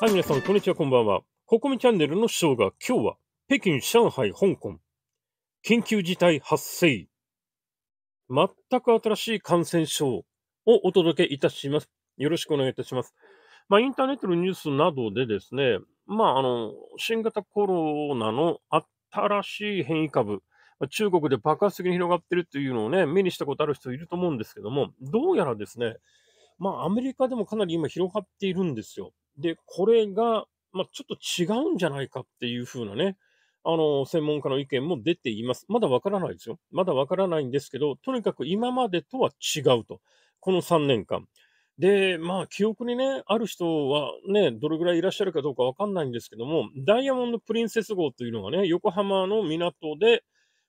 はい、皆さん、こんにちは、こんばんは。ココミチャンネルのショーが今日は北京、上海、香港、緊急事態発生。全く新しい感染症をお届けいたします。よろしくお願いいたします。まあ、インターネットのニュースなどでですね、まあ、あの、新型コロナの新しい変異株、中国で爆発的に広がってるというのをね、目にしたことある人いると思うんですけども、どうやらですね、まあ、アメリカでもかなり今広がっているんですよ。で、これが、まあ、ちょっと違うんじゃないかっていう風なね、あの、専門家の意見も出ています。まだわからないですよ。まだわからないんですけど、とにかく今までとは違うと。この3年間。で、まあ、記憶にね、ある人はね、どれぐらいいらっしゃるかどうかわかんないんですけども、ダイヤモンド・プリンセス号というのがね、横浜の港で、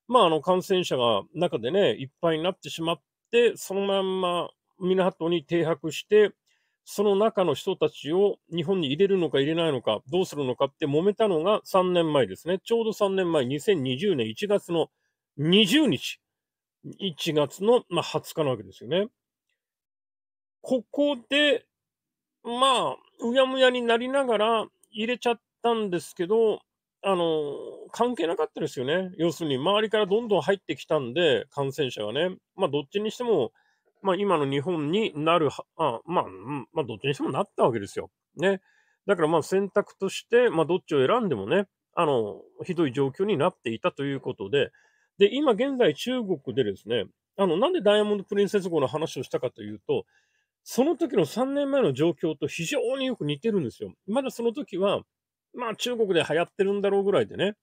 まあ、あの、感染者が中でね、いっぱいになってしまって、そのまんま港に停泊して、その中の人たちを日本に入れるのか入れないのか、どうするのかって揉めたのが3年前ですね。ちょうど3年前、2020年1月の20日、1月の、まあ、20日なわけですよね。ここで、まあ、うやむやになりながら入れちゃったんですけど、あの、関係なかったですよね。要するに、周りからどんどん入ってきたんで、感染者がね。まあ、どっちにしても、まあ今の日本になるあ、まあ、まあどっちにしてもなったわけですよ。ね。だからまあ選択として、まあどっちを選んでもね、あの、ひどい状況になっていたということで、で、今現在中国でですね、あの、なんでダイヤモンド・プリンセス号の話をしたかというと、その時の3年前の状況と非常によく似てるんですよ。まだその時は、まあ中国で流行ってるんだろうぐらいでね、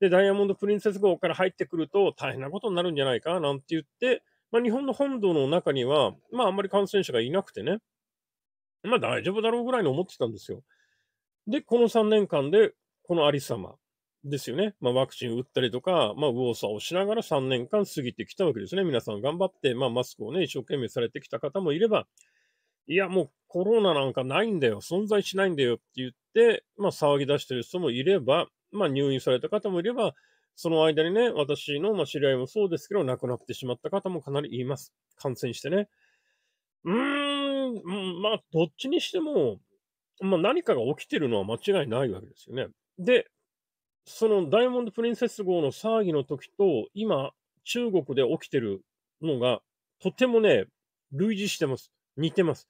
で、ダイヤモンド・プリンセス号から入ってくると大変なことになるんじゃないかなんて言って、まあ、日本の本土の中には、まあ、あんまり感染者がいなくてね、まあ、大丈夫だろうぐらいに思ってたんですよ。で、この3年間で、このありさまですよね。まあ、ワクチン打ったりとか、まあ、右往左往しながら3年間過ぎてきたわけですね。皆さん頑張って、まあ、マスクをね、一生懸命されてきた方もいれば、いや、もうコロナなんかないんだよ、存在しないんだよって言って、まあ、騒ぎ出してる人もいれば、まあ、入院された方もいれば、その間にね、私の、ま知り合いもそうですけど、亡くなってしまった方もかなりいます。感染してね。うーん、まあ、どっちにしても、まあ、何かが起きてるのは間違いないわけですよね。で、そのダイヤモンド・プリンセス号の騒ぎの時と、今、中国で起きてるのが、とてもね、類似してます。似てます。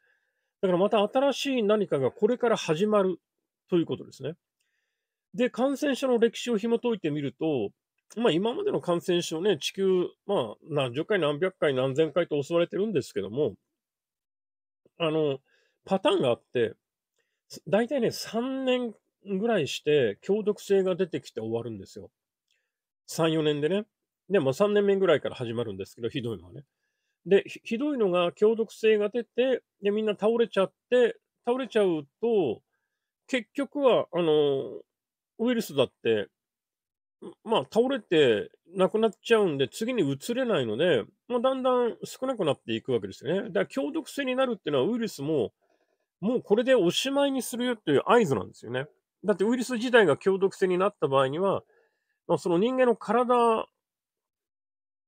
だからまた新しい何かがこれから始まるということですね。で、感染症の歴史を紐解いてみると、まあ今までの感染症ね、地球、まあ何十回何百回何千回と襲われてるんですけども、あの、パターンがあって、大体ね、3年ぐらいして強毒性が出てきて終わるんですよ。3、4年でね。で、まあ3年目ぐらいから始まるんですけど、ひどいのはね。で、ひどいのが強毒性が出て、で、みんな倒れちゃって、倒れちゃうと、結局は、あの、ウイルスだって、まあ、倒れてなくなっちゃうんで、次に移れないので、まあ、だんだん少なくなっていくわけですよね。だから、強毒性になるっていうのは、ウイルスも、もうこれでおしまいにするよっていう合図なんですよね。だって、ウイルス自体が強毒性になった場合には、まあ、その人間の体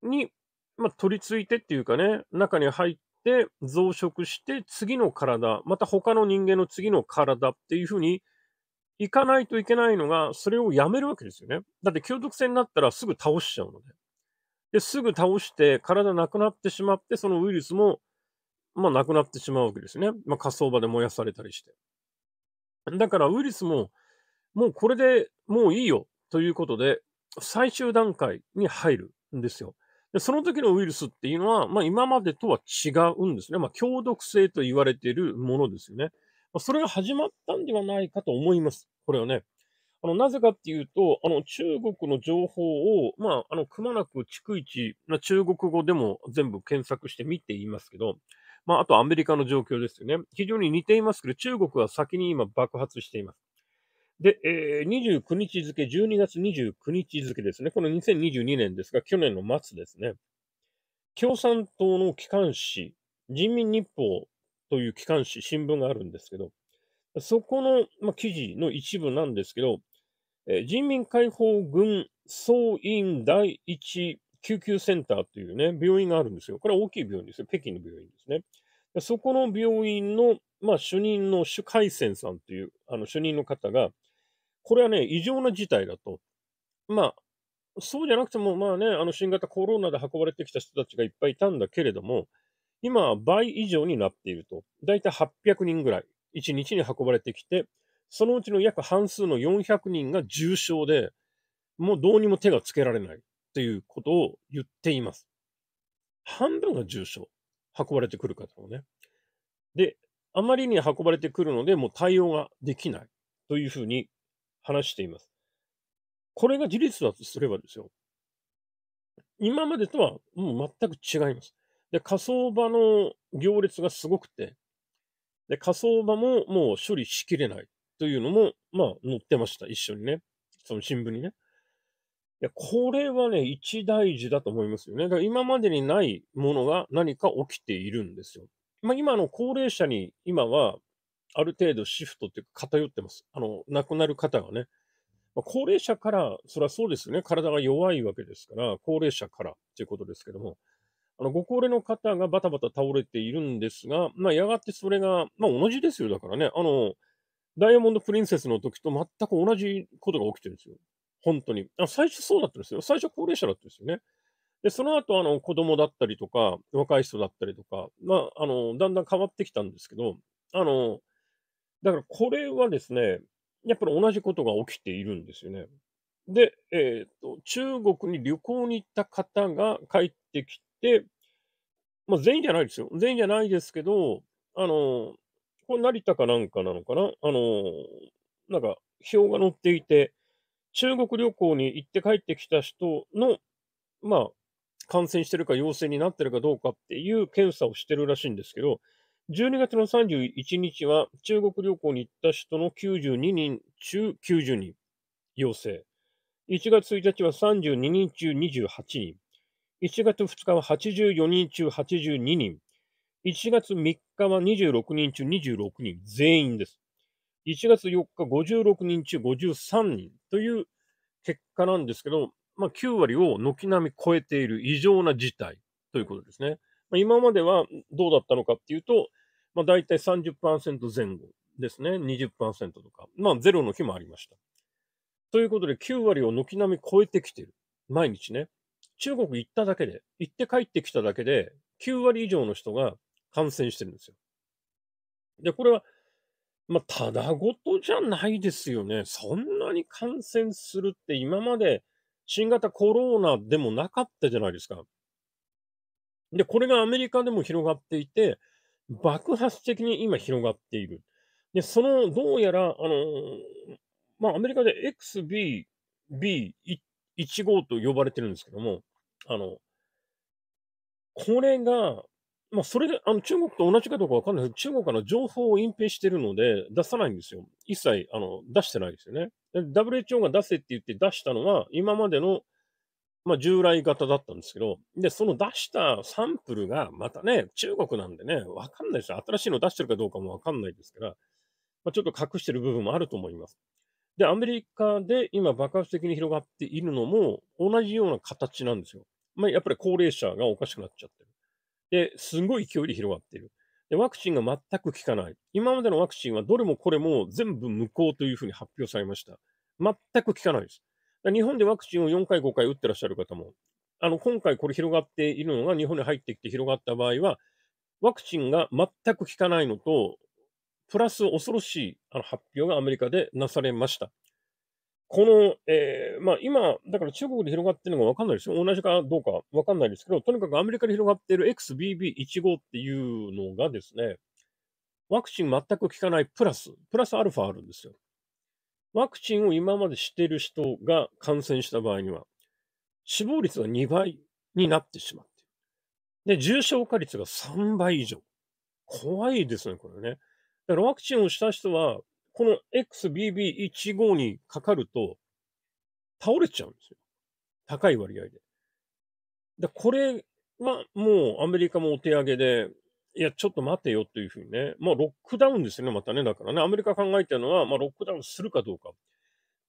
に、まあ、取り付いてっていうかね、中に入って、増殖して、次の体、また他の人間の次の体っていうふうに、行かないといけないのが、それをやめるわけですよね。だって、強毒性になったらすぐ倒しちゃうので。で、すぐ倒して、体なくなってしまって、そのウイルスも、まあ、なくなってしまうわけですね。まあ、火葬場で燃やされたりして。だから、ウイルスも、もうこれでもういいよということで、最終段階に入るんですよ。でその時のウイルスっていうのは、まあ、今までとは違うんですね。まあ、強毒性と言われているものですよね。まあ、それが始まったんではないかと思います。これはね。あの、なぜかっていうと、あの、中国の情報を、まあ、あの、くまなく逐一、まあ、中国語でも全部検索して見ていますけど、まあ、あとアメリカの状況ですよね。非常に似ていますけど、中国は先に今爆発しています。で、えー、29日付、12月29日付ですね。この2022年ですが、去年の末ですね。共産党の機関紙、人民日報という機関紙、新聞があるんですけど、そこの、まあ、記事の一部なんですけど、えー、人民解放軍総院第一救急センターというね、病院があるんですよ。これは大きい病院ですよ。北京の病院ですね。そこの病院の、まあ、主任の朱海泉さんという、あの、主任の方が、これはね、異常な事態だと。まあ、そうじゃなくても、まあね、あの、新型コロナで運ばれてきた人たちがいっぱいいたんだけれども、今は倍以上になっていると。だいたい800人ぐらい1日に運ばれてきて、そのうちの約半数の400人が重症で、もうどうにも手がつけられないということを言っています。半分が重症。運ばれてくる方もね。で、あまりに運ばれてくるので、もう対応ができないというふうに話しています。これが事実だとすればですよ。今までとはもう全く違います。で、火葬場の行列がすごくて、で、火葬場ももう処理しきれないというのも、まあ、載ってました。一緒にね。その新聞にね。いや、これはね、一大事だと思いますよね。だから今までにないものが何か起きているんですよ。まあ、今の高齢者に今は、ある程度シフトっていうか偏ってます。あの、亡くなる方がね。まあ、高齢者から、それはそうですよね。体が弱いわけですから、高齢者からっていうことですけども。あの、ご高齢の方がバタバタ倒れているんですが、まあ、やがてそれが、まあ、同じですよ。だからね、あの、ダイヤモンド・プリンセスの時と全く同じことが起きてるんですよ。本当に。あ最初そうだったんですよ。最初高齢者だったんですよね。で、その後、あの、子供だったりとか、若い人だったりとか、まあ、あの、だんだん変わってきたんですけど、あの、だからこれはですね、やっぱり同じことが起きているんですよね。で、えっ、ー、と、中国に旅行に行った方が帰ってきて、で、まあ、全員じゃないですよ。全員じゃないですけど、あの、これ成田かなんかなのかなあの、なんか、表が載っていて、中国旅行に行って帰ってきた人の、まあ、感染してるか陽性になってるかどうかっていう検査をしてるらしいんですけど、12月の31日は中国旅行に行った人の92人中90人陽性。1月1日は32人中28人。1月2日は84人中82人。1月3日は26人中26人、全員です。1月4日56人中53人という結果なんですけど、まあ、9割を軒並み超えている異常な事態ということですね。まあ、今まではどうだったのかっていうと、まあ、大体30%前後ですね。20%とか。まあ、ゼロの日もありました。ということで、9割を軒並み超えてきている。毎日ね。中国行っただけで、行って帰ってきただけで、9割以上の人が感染してるんですよ。で、これは、まあ、ただごとじゃないですよね。そんなに感染するって今まで新型コロナでもなかったじゃないですか。で、これがアメリカでも広がっていて、爆発的に今広がっている。で、その、どうやら、あのまあ、アメリカで XBB.1 1号と呼ばれてるんですけども、あの、これが、まあ、それで、あの、中国と同じかどうかわかんないですけど、中国の情報を隠蔽してるので、出さないんですよ。一切、あの、出してないですよね。WHO が出せって言って出したのは、今までの、まあ、従来型だったんですけど、で、その出したサンプルが、またね、中国なんでね、わかんないですよ。新しいの出してるかどうかもわかんないですから、まあ、ちょっと隠してる部分もあると思います。で、アメリカで今爆発的に広がっているのも同じような形なんですよ。まあ、やっぱり高齢者がおかしくなっちゃってる。で、すごい勢いで広がっている。で、ワクチンが全く効かない。今までのワクチンはどれもこれも全部無効というふうに発表されました。全く効かないです。日本でワクチンを4回、5回打ってらっしゃる方も、あの、今回これ広がっているのが日本に入ってきて広がった場合は、ワクチンが全く効かないのと、プラス恐ろしいあの発表がアメリカでなされました。この、えー、まあ今、だから中国で広がってるのがわかんないですよ。同じかどうかわかんないですけど、とにかくアメリカで広がっている XBB15 っていうのがですね、ワクチン全く効かないプラス、プラスアルファあるんですよ。ワクチンを今までしている人が感染した場合には、死亡率が2倍になってしまってで、重症化率が3倍以上。怖いですね、これね。だからワクチンをした人は、この XBB.1.5 にかかると、倒れちゃうんですよ。高い割合で。だこれはもうアメリカもお手上げで、いや、ちょっと待てよというふうにね。まあ、ロックダウンですよね、またね。だからね、アメリカ考えてるのは、まあ、ロックダウンするかどうか。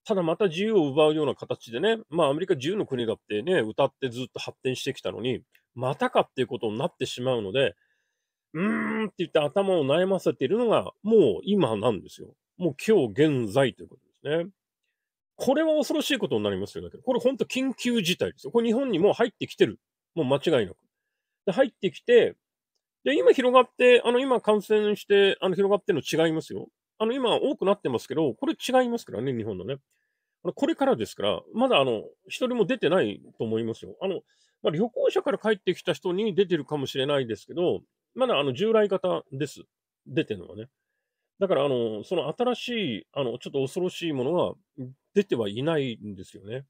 ただまた自由を奪うような形でね、まあアメリカ自由の国だってね、歌ってずっと発展してきたのに、またかっていうことになってしまうので、うーんって言って頭を悩ませているのが、もう今なんですよ。もう今日現在ということですね。これは恐ろしいことになりますよ。だけど、これ本当緊急事態ですよ。これ日本にもう入ってきてる。もう間違いなく。で、入ってきて、で、今広がって、あの、今感染して、あの、広がってるの違いますよ。あの、今多くなってますけど、これ違いますからね、日本のね。これからですから、まだあの、一人も出てないと思いますよ。あの、まあ、旅行者から帰ってきた人に出てるかもしれないですけど、まだあの従来型です。出てるのはね。だから、あの、その新しい、あの、ちょっと恐ろしいものは出てはいないんですよね。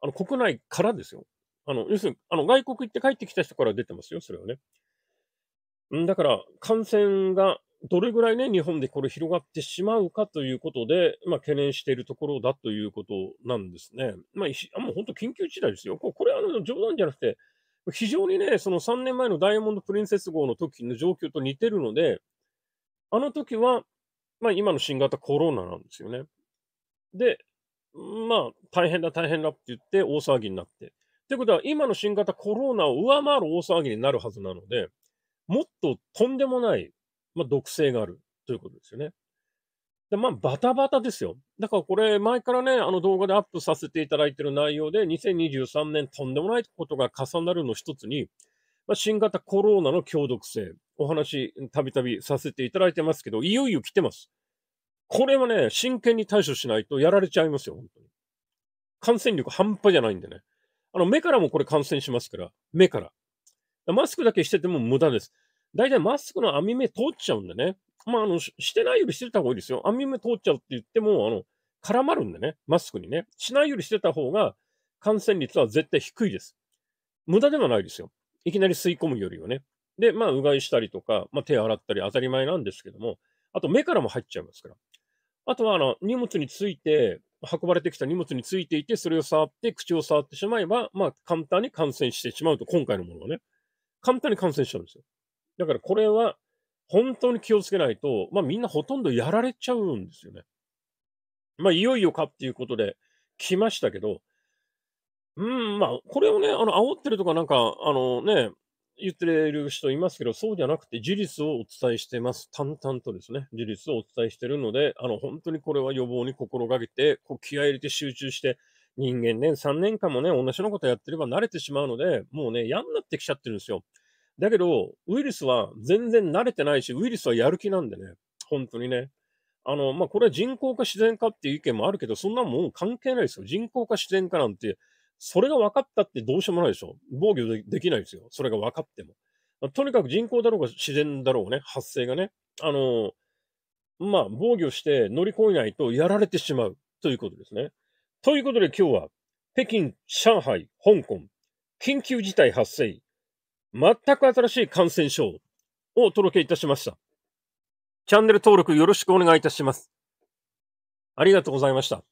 あの、国内からですよ。あの、要するに、あの、外国行って帰ってきた人から出てますよ、それはね。だから、感染がどれぐらいね、日本でこれ広がってしまうかということで、まあ、懸念しているところだということなんですね。まあ、もう本当緊急事態ですよ。これ、これあの、冗談じゃなくて、非常にね、その3年前のダイヤモンド・プリンセス号の時の状況と似てるので、あの時は、まあ今の新型コロナなんですよね。で、まあ大変だ大変だって言って大騒ぎになって。ってことは今の新型コロナを上回る大騒ぎになるはずなので、もっととんでもない、まあ、毒性があるということですよね。で、まあ、バタバタですよ。だからこれ、前からね、あの動画でアップさせていただいている内容で、2023年とんでもないことが重なるの一つに、まあ、新型コロナの強毒性、お話、たびたびさせていただいてますけど、いよいよ来てます。これはね、真剣に対処しないとやられちゃいますよ、本当に。感染力半端じゃないんでね。あの、目からもこれ感染しますから、目から。マスクだけしてても無駄です。大体マスクの網目通っちゃうんでね。まあ、あの、してないよりしてた方がいいですよ。網目通っちゃうって言っても、あの、絡まるんでね、マスクにね。しないよりしてた方が、感染率は絶対低いです。無駄ではないですよ。いきなり吸い込むよりはね。で、まあ、うがいしたりとか、まあ、手洗ったり当たり前なんですけども、あと目からも入っちゃいますから。あとは、あの、荷物について、運ばれてきた荷物についていて、それを触って、口を触ってしまえば、まあ、簡単に感染してしまうと、今回のものはね。簡単に感染しちゃうんですよ。だから、これは、本当に気をつけないと、まあみんなほとんどやられちゃうんですよね。まあいよいよかっていうことで来ましたけど、うん、まあこれをね、あの、煽ってるとかなんか、あのね、言ってる人いますけど、そうじゃなくて事実をお伝えしてます。淡々とですね、事実をお伝えしてるので、あの、本当にこれは予防に心がけて、こう気合入れて集中して、人間ね、3年間もね、同じようなことやってれば慣れてしまうので、もうね、嫌になってきちゃってるんですよ。だけど、ウイルスは全然慣れてないし、ウイルスはやる気なんでね。本当にね。あの、まあ、これは人工か自然かっていう意見もあるけど、そんなもん関係ないですよ。人工か自然かなんて、それが分かったってどうしようもないでしょ。防御できないですよ。それが分かっても。まあ、とにかく人工だろうが自然だろうね。発生がね。あの、まあ、防御して乗り越えないとやられてしまうということですね。ということで今日は、北京、上海、香港、緊急事態発生、全く新しい感染症をお届けいたしました。チャンネル登録よろしくお願いいたします。ありがとうございました。